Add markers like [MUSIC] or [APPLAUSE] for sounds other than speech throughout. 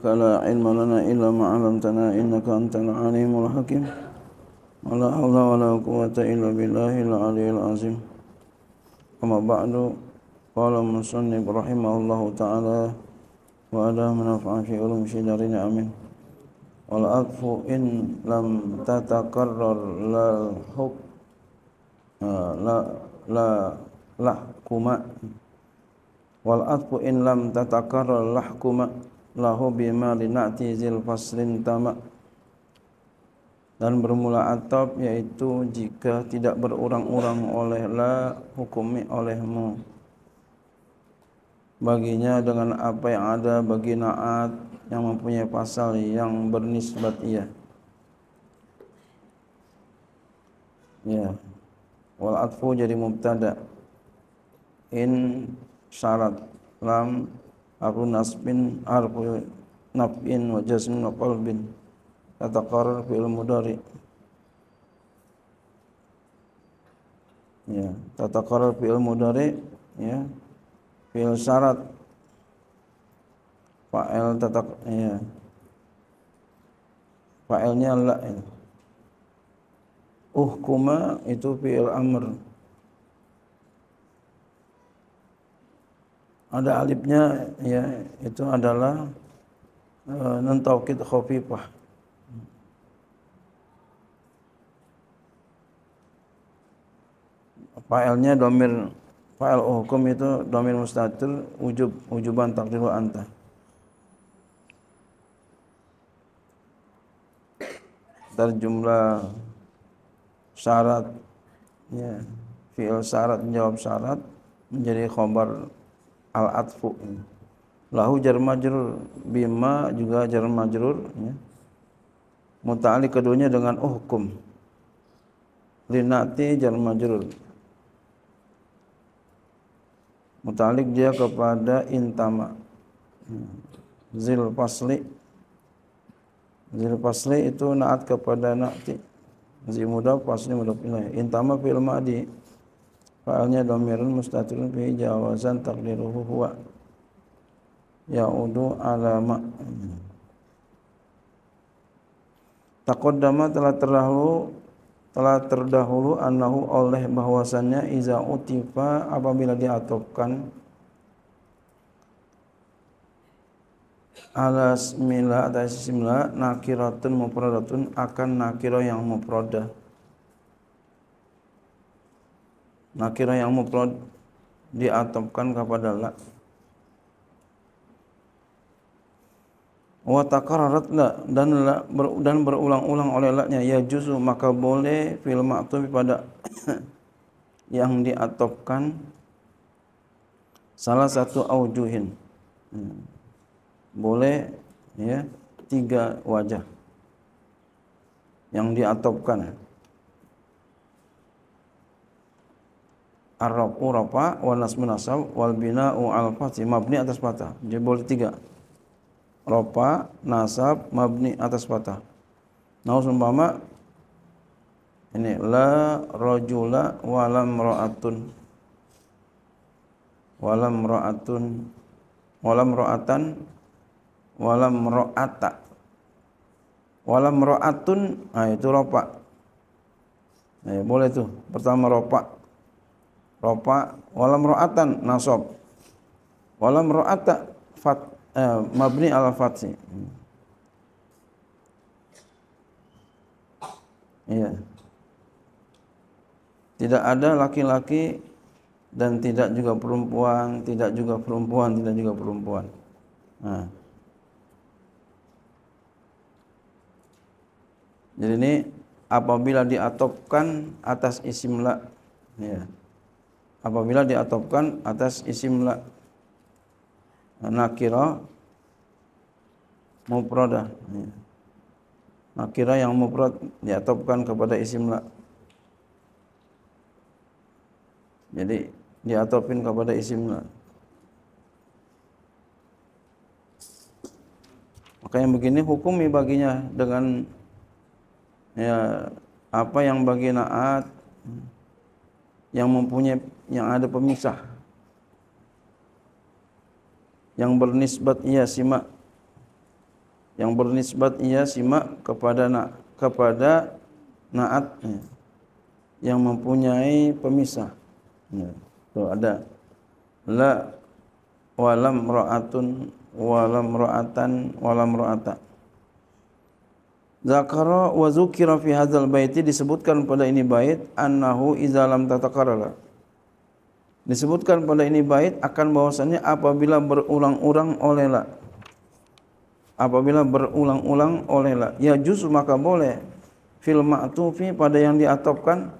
لا علم لنا إلا ما علمتنا إنك أنت العليم الحكيم ولا حول ولا قوة إلا بالله العلي العظيم أما بعد قال المصنف رحمه الله تعالى وألا منفع في علوم شدرنا آمين والعطف إن لم تتكرر لا الحب لا لا لحكما والعطف إن لم تتكرر لحكما lahu bima linati zil faslin tamak dan bermula atap yaitu jika tidak berurang-urang oleh la hukumi olehmu baginya dengan apa yang ada bagi naat yang mempunyai pasal yang bernisbat ia ya wal atfu jadi mubtada in syarat lam aku nasbin harfu naf'in wa jazmin wa qalbin tataqarrar fil mudari ya tataqarrar fil mudari ya fil syarat fa'il tatak ya fa'ilnya la ya. uhkuma itu fil amr ada alifnya ya itu adalah e, eh, non taukid khafifah failnya domir fail hukum itu domir mustatir ujub ujuban takdiru anta dari jumlah syarat ya fiil syarat menjawab syarat menjadi khobar al atfu lahu jar majrur bima juga jar majrur ya muta'ali keduanya dengan uhkum linati jar majrur mutalik dia kepada intama zil pasli zil pasli itu naat kepada naati zil mudaf pasli mudah pilih, intama fil ma'di Fa'alnya domirun mustatirun fi jawazan takdiruhu huwa Ya'udu alama Takodama telah terdahulu telah terdahulu anahu oleh bahwasannya iza utifa apabila diatopkan alas mila atas sisimla nakiratun muprodatun akan nakiro yang muprodah nakirah yang mufrad diatapkan kepada la wa takararat la dan la ber, dan berulang-ulang oleh la ya juzu maka boleh fil ma'tuf pada [COUGHS] yang diatopkan salah satu aujuhin hmm. boleh ya tiga wajah yang diatopkan Ar-Rabu Rapa wal Nasbu Nasab wal Bina'u al Mabni atas patah Jadi boleh tiga Rapa, Nasab, Mabni atas patah Nah bama. Ini La rojula walam ra'atun Walam ra'atun Walam ra'atan Walam ra'ata Walam ra'atun Nah itu ropa Nah, eh, boleh tuh pertama ropak ropa walam ro'atan nasab walam ro'ata fat eh, mabni ala fatsi iya tidak ada laki-laki dan tidak juga perempuan tidak juga perempuan tidak juga perempuan nah jadi ini apabila diatopkan atas isim la ya apabila diatopkan atas isim la nakira muprada ya. nakira yang muprad diatopkan kepada isim la jadi diatopin kepada isim la maka yang begini hukumi baginya dengan ya apa yang bagi naat yang mempunyai yang ada pemisah yang bernisbat ia simak yang bernisbat ia simak kepada nak kepada naat yang mempunyai pemisah ya. tu ada la walam roatun, walam roatan, walam ra'ata Zakara wa zukira fi hadzal baiti disebutkan pada ini bait annahu idza lam tatakarala. Disebutkan pada ini bait akan bahwasanya apabila berulang-ulang olehlah. Apabila berulang-ulang olehlah. Ya juz maka boleh fil ma'tufi pada yang diatopkan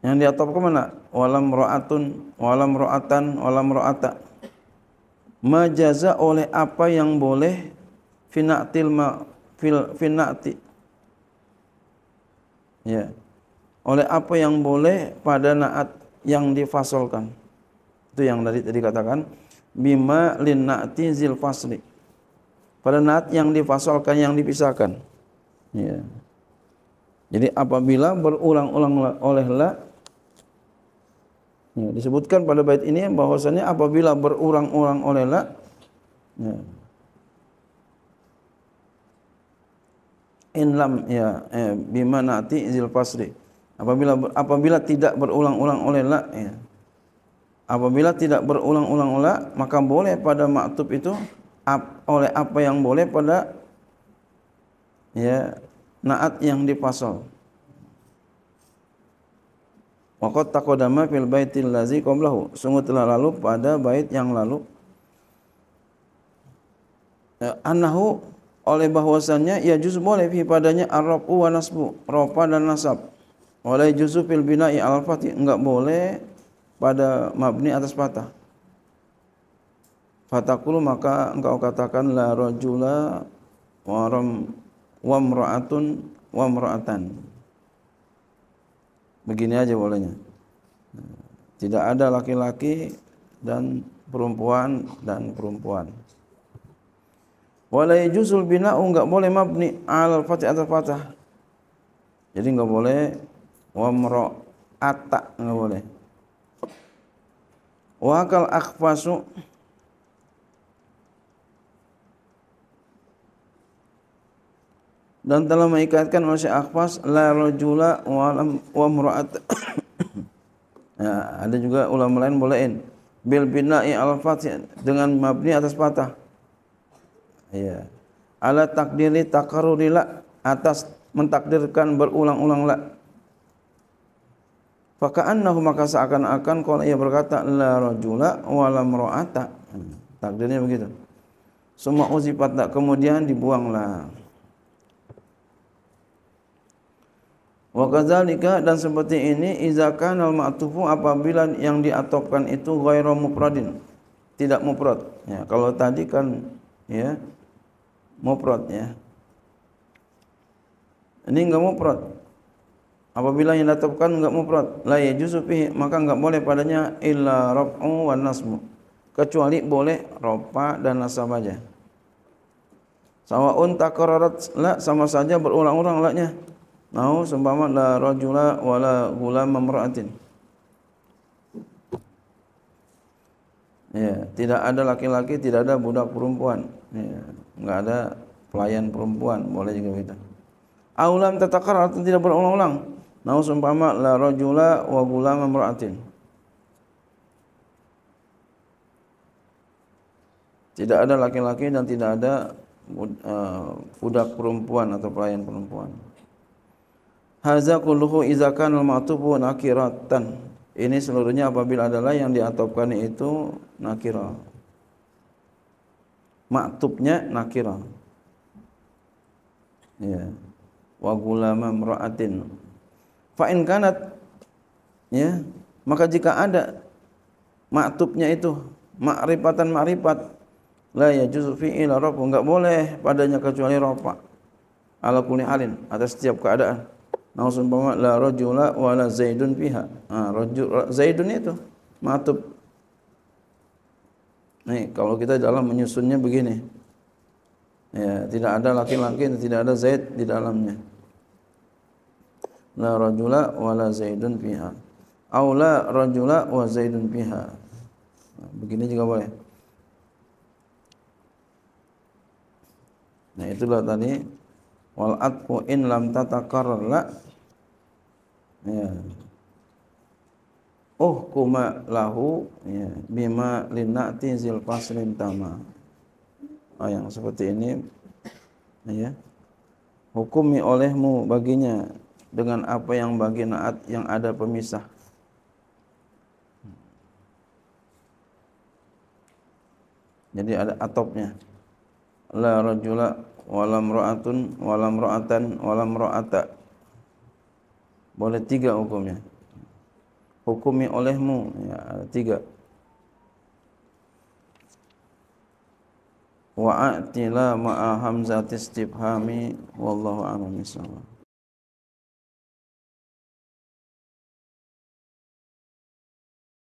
yang diatop ke mana? Walam roatun walam roatan walam roata Majaza oleh apa yang boleh finatil ma fil finati ya oleh apa yang boleh pada naat yang difasolkan itu yang dari tadi katakan bima lin naati zil fasli pada naat yang difasolkan yang dipisahkan ya jadi apabila berulang-ulang oleh la ya, disebutkan pada bait ini bahwasanya apabila berulang-ulang oleh la ya, in lam ya eh, bima nati zil fasri apabila apabila tidak berulang-ulang oleh la ya. apabila tidak berulang-ulang la maka boleh pada maktub itu ap, oleh apa yang boleh pada ya naat yang dipasal Waqat taqadama fil baitil lazi qablahu. Sungguh telah lalu pada bait yang lalu. Anahu ya, oleh bahwasannya ya juz boleh fi padanya arrafu wa nasbu ropa dan nasab oleh juzu fil bina'i al fatih enggak boleh pada mabni atas patah fatakul maka engkau katakan la rajula wa ram wa mra'atun wa mra'atan begini aja bolehnya tidak ada laki-laki dan perempuan dan perempuan wala yajuzul bina'u enggak boleh mabni al fatih atas fatah jadi enggak boleh wamro atak enggak boleh wakal akhfasu dan telah mengikatkan masih akhfas la rajula walam wa murat [COUGHS] ya, ada juga ulama lain bolehin bil bina'i al fatih dengan mabni atas patah ya ala takdiri takarudila atas mentakdirkan berulang-ulang la Faka'annahu maka seakan-akan kalau ia berkata la rojula walam roata, Takdirnya begitu. Semua sifat tak kemudian dibuanglah. Wa kadzalika dan seperti ini iza kana al-ma'tufu apabila yang diatopkan itu ghairu mufradin, tidak mufrad. Ya, kalau tadi kan ya mufrad ya. Ini enggak mufrad. Apabila yang ditetapkan enggak mufrad, la yajuzu fihi, maka enggak boleh padanya illa raf'u wan nasmu. Kecuali boleh ropa dan nasab aja. unta takararat la sama saja berulang-ulang laknya. Nau seumpama la rajula wala gulam mamra'atin. Ya, tidak ada laki-laki, tidak ada budak perempuan. Ya, nggak ada pelayan perempuan boleh juga begitu aulam tatakar atau tidak berulang-ulang Nau sumpama la rajula wa gulama mar'atin. Tidak ada laki-laki dan tidak ada eh, budak perempuan atau pelayan perempuan. Haza kulluhu izakan kana al-ma'tubun nakiratan. Ini seluruhnya apabila adalah yang diatopkan itu nakirah maktubnya nakira ya wa gulama imra'atin fa in kanat ya maka jika ada maktubnya itu ma'rifatan ma'rifat, la yajuzu fi'il rafa enggak boleh padanya kecuali rafa ala kulli halin atas setiap keadaan langsung umpama la rajula la zaidun fiha ah zaidun itu matub Nih, kalau kita dalam menyusunnya begini. Ya, tidak ada laki-laki tidak ada Zaid di dalamnya. La rajula la Zaidun fiha. Aula rajula wa Zaidun fiha. Nah, begini juga boleh. Nah, itulah tadi wal atfu in lam tataqarrar la. Ya. Oh uhkuma lahu ya, bima linati zil fasrin tama oh, yang seperti ini ya hukumi olehmu baginya dengan apa yang bagi naat yang ada pemisah jadi ada atopnya la rajula walam ra'atun walam ra'atan walam ra'ata boleh tiga hukumnya hukumi olehmu ya, tiga wa'atila ma'a hamzati istifhami wallahu a'lam bishawab